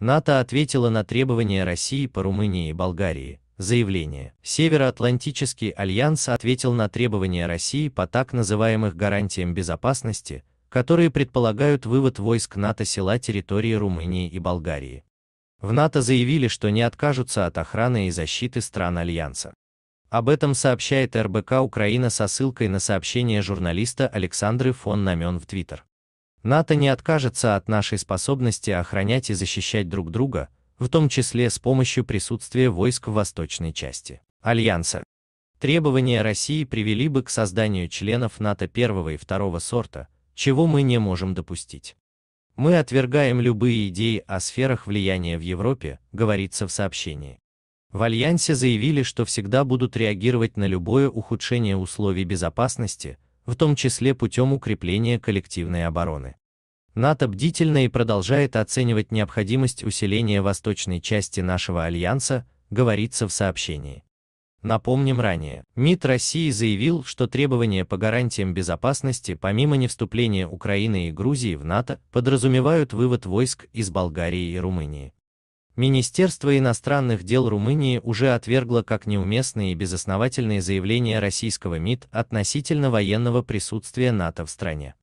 НАТО ответило на требования России по Румынии и Болгарии. Заявление. Североатлантический альянс ответил на требования России по так называемых гарантиям безопасности, которые предполагают вывод войск НАТО села территории Румынии и Болгарии. В НАТО заявили, что не откажутся от охраны и защиты стран альянса. Об этом сообщает РБК Украина со ссылкой на сообщение журналиста Александры фон Намен в Твиттер. НАТО не откажется от нашей способности охранять и защищать друг друга, в том числе с помощью присутствия войск в восточной части Альянса. Требования России привели бы к созданию членов НАТО первого и второго сорта, чего мы не можем допустить. Мы отвергаем любые идеи о сферах влияния в Европе, говорится в сообщении. В Альянсе заявили, что всегда будут реагировать на любое ухудшение условий безопасности, в том числе путем укрепления коллективной обороны. НАТО бдительно и продолжает оценивать необходимость усиления восточной части нашего альянса, говорится в сообщении. Напомним ранее, МИД России заявил, что требования по гарантиям безопасности помимо невступления Украины и Грузии в НАТО подразумевают вывод войск из Болгарии и Румынии. Министерство иностранных дел Румынии уже отвергло как неуместные и безосновательные заявления российского МИД относительно военного присутствия НАТО в стране.